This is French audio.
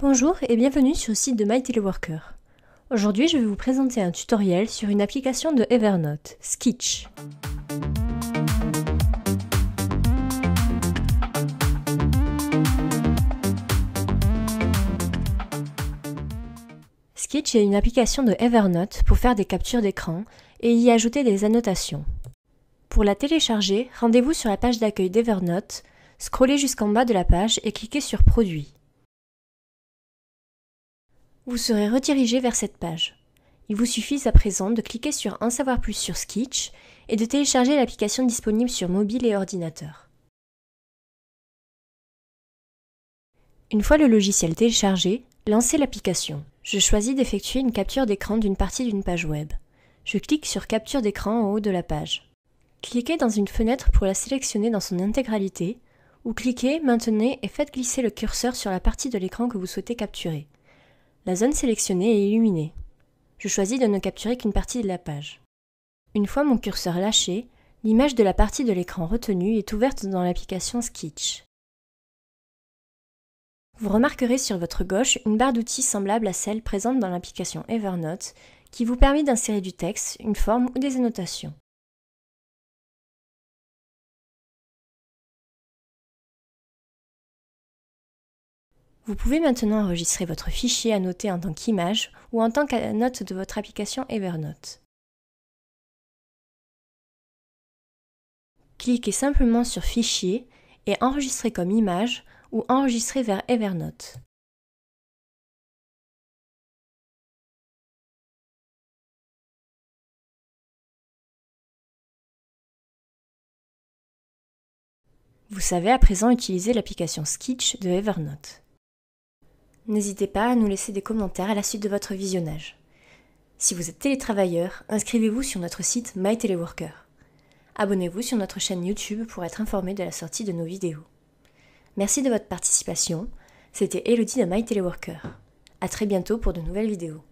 Bonjour et bienvenue sur le site de My Aujourd'hui, je vais vous présenter un tutoriel sur une application de Evernote, Sketch. Sketch est une application de Evernote pour faire des captures d'écran et y ajouter des annotations. Pour la télécharger, rendez-vous sur la page d'accueil d'Evernote, scrollez jusqu'en bas de la page et cliquez sur Produits vous serez redirigé vers cette page. Il vous suffit à présent de cliquer sur En savoir plus sur Sketch et de télécharger l'application disponible sur mobile et ordinateur. Une fois le logiciel téléchargé, lancez l'application. Je choisis d'effectuer une capture d'écran d'une partie d'une page web. Je clique sur Capture d'écran en haut de la page. Cliquez dans une fenêtre pour la sélectionner dans son intégralité, ou cliquez, maintenez et faites glisser le curseur sur la partie de l'écran que vous souhaitez capturer. La zone sélectionnée est illuminée. Je choisis de ne capturer qu'une partie de la page. Une fois mon curseur lâché, l'image de la partie de l'écran retenue est ouverte dans l'application Sketch. Vous remarquerez sur votre gauche une barre d'outils semblable à celle présente dans l'application Evernote qui vous permet d'insérer du texte, une forme ou des annotations. Vous pouvez maintenant enregistrer votre fichier à noter en tant qu'image ou en tant que note de votre application Evernote. Cliquez simplement sur Fichier et Enregistrer comme image ou Enregistrer vers Evernote. Vous savez à présent utiliser l'application Sketch de Evernote n'hésitez pas à nous laisser des commentaires à la suite de votre visionnage. Si vous êtes télétravailleur, inscrivez-vous sur notre site MyTeleworker. Abonnez-vous sur notre chaîne YouTube pour être informé de la sortie de nos vidéos. Merci de votre participation. C'était Elodie de MyTeleworker. A À très bientôt pour de nouvelles vidéos.